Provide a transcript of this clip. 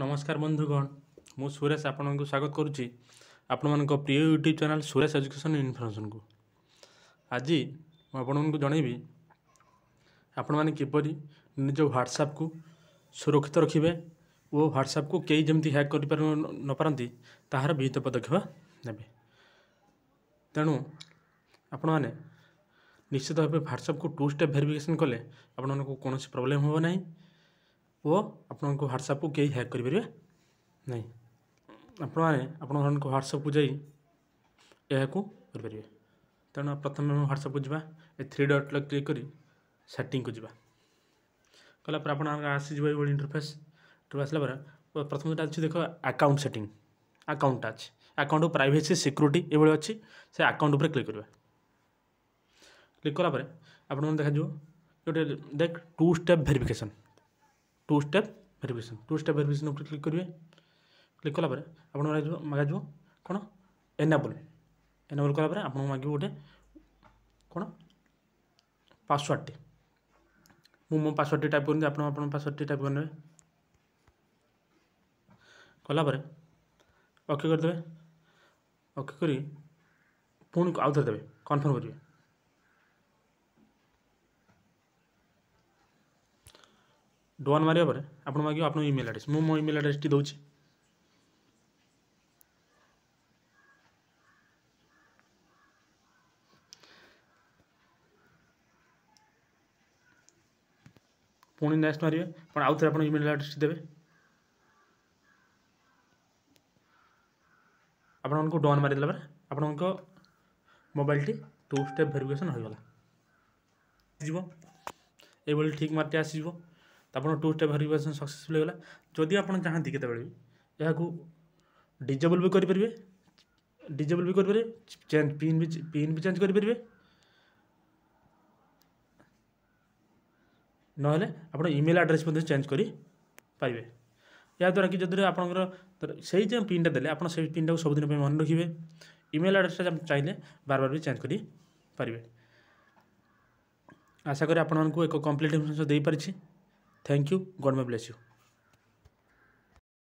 ନମସ୍କାର ବନ୍ଧୁଗଣ ମୁଁ ସୁରେଶ ଆପଣଙ୍କୁ ସ୍ୱାଗତ କରୁଛି ଆପଣମାନଙ୍କ ପ୍ରିୟ ୟୁଟ୍ୟୁବ୍ ଚ୍ୟାନେଲ୍ ସୁରେଶ ଏଜୁକେସନ୍ ଇନଫର୍ମେସନ୍କୁ ଆଜି ମୁଁ ଆପଣମାନଙ୍କୁ ଜଣେଇବି ଆପଣମାନେ କିପରି ନିଜ ହ୍ୱାଟ୍ସଆପ୍କୁ ସୁରକ୍ଷିତ ରଖିବେ ଓ ହ୍ୱାଟ୍ସଆପ୍କୁ କେହି ଯେମିତି ହ୍ୟାକ୍ କରିପାର ନପାରନ୍ତି ତାହାର ବିହିତ ପଦକ୍ଷେପ ନେବେ ତେଣୁ ଆପଣମାନେ ନିଶ୍ଚିତ ଭାବେ ହ୍ୱାଟ୍ସଆପ୍କୁ ଟୁ ଷ୍ଟେପ୍ ଭେରିଫିକେସନ୍ କଲେ ଆପଣମାନଙ୍କୁ କୌଣସି ପ୍ରୋବ୍ଲେମ୍ ହେବ ନାହିଁ वो आपण को ह्वाट्सअप को हैक कर पारे ना आप ह्वाट्सअप को करेंगे तेना प्रथम ह्वाट्सअप को जवा थ्री डट क्लिक कर सेटिंग को जवा कला आप आसीज इंटरफेस आसला पर प्रथम अच्छे देख आकाउंट सेटिंग आकाउंट अच्छे आकाउंट प्राइसी सिक्यूरीटी ये अच्छी से आकाउंट पर क्लिक करवा क्लिक कलापर आप देखा जो देख two step verification two step verification two step verification ଉପରେ କ୍ଲିକ୍ କରିବେ କ୍ଲିକ୍ କଲା ପରେ ଆପଣଙ୍କୁ ମାଗାଯିବ ମାଗାଯିବ କ'ଣ ଏନାବଲ୍ ଏନାବଲ୍ କଲା ପରେ ଆପଣଙ୍କୁ ମାଗିବ ଗୋଟେ କ'ଣ ପାସୱାର୍ଡ଼ଟି ମୁଁ ମୋ ପାସୱାର୍ଡ଼ଟି ଟାଇପ୍ କରନ୍ତି ଆପଣ ଆପଣଙ୍କ ପାସୱାର୍ଡ଼ଟି ଟାଇପ୍ କରିନେବେ କଲା ପରେ ଓକେ କରିଦେବେ ଓକେ କରି ପୁଣି ଆଉଥରେ ଦେବେ କନଫର୍ମ କରିବେ डोन मारे आप मागे आप इमेल आड्रेस मुझे मो इमेल आड्रेस टी दौर पुणी नेक्स्ट मारे आउ थे आपड़ इमेल आड्रेस देते आप डोन मारिदे पर आपण मोबाइल टी टू स्टेप भेरिफिकेसन ये ठीक मार्ट आसीज ଆପଣ ଟୁ ଷ୍ଟେପ୍ ଭେରିଫିକେସନ୍ ସକ୍ସେସଫୁଲ୍ ହୋଇଗଲା ଯଦି ଆପଣ ଚାହାନ୍ତି କେତେବେଳେ ବି ଏହାକୁ ଡିଜେବଲ୍ ବି କରିପାରିବେ ଡିଜେବଲ୍ ବି କରିପାରିବେ ଚେଞ୍ଜ ପିନ୍ ବି ପିନ୍ ବି ଚେଞ୍ଜ କରିପାରିବେ ନହେଲେ ଆପଣ ଇମେଲ୍ ଆଡ଼୍ରେସ୍ ମଧ୍ୟ ଚେଞ୍ଜ କରିପାରିବେ ଏହାଦ୍ୱାରା କି ଯଦି ଆପଣଙ୍କର ସେଇ ଯେଉଁ ପିନ୍ଟା ଦେଲେ ଆପଣ ସେଇ ପିନ୍ଟାକୁ ସବୁଦିନ ପାଇଁ ମନେ ରଖିବେ ଇମେଲ୍ ଆଡ଼୍ରେସ୍ଟା ଚାହିଁଲେ ବାର ବାର ବି ଚେଞ୍ଜ କରିପାରିବେ ଆଶା କରି ଆପଣମାନଙ୍କୁ ଏକ କମ୍ପ୍ଲିଟ୍ ଇନଫର୍ମେସନ୍ ଦେଇପାରିଛି Thank you. God may bless you.